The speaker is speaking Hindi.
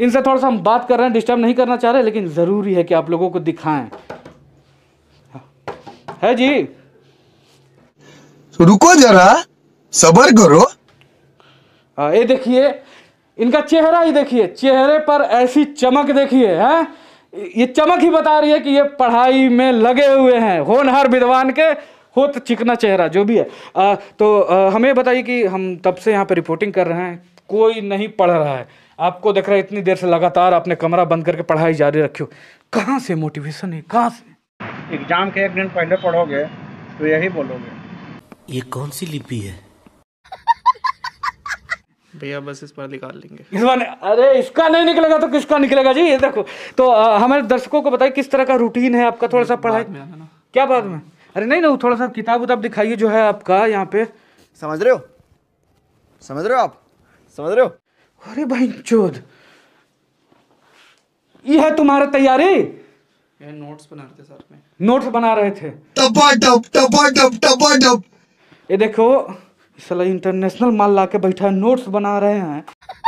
इनसे थोड़ा सा हम बात कर रहे हैं डिस्टर्ब नहीं करना चाह रहे लेकिन ज़रूरी है कि आप लोगों को दिखाएं है जी तो रुको जरा सबर करो हाँ, ये देखिए इनका चेहरा ही देखिए चेहरे पर ऐसी चमक देखिए है ये चमक ही बता रही है कि ये पढ़ाई में लगे हुए हैं होनहार विद्वान के हो तो चिकना चेहरा जो भी है आ, तो आ, हमें बताइए कि हम तब से यहाँ पर रिपोर्टिंग कर रहे हैं कोई नहीं पढ़ रहा है आपको देख रहा है इतनी देर से लगातार आपने कमरा बंद करके पढ़ाई जारी रखी हो कहाँ से मोटिवेशन है कहाँ से एग्जाम के एक दिन पहले पढ़ोगे तो यही बोलोगे ये कौन सी लिपि है भैया बस इस बार निकाल लेंगे इस बार अरे इसका नहीं निकलेगा तो किसका निकलेगा जी ये देखो तो हमारे दर्शकों को बताइए किस तरह का रूटीन है आपका थोड़ा सा पढ़ाई में क्या बाद में अरे नहीं ना थोड़ा सा किताब उताब दिखाइए जो है आपका यहाँ पे समझ रहे हो समझ रहे हो आप समझ रहे हो अरे भाई चोद है तुम्हारा तैयारी नोट्स बना रहे थे सर में नोट्स बना रहे थे ये देखो सला इंटरनेशनल माल लाके बैठा है नोट्स बना रहे हैं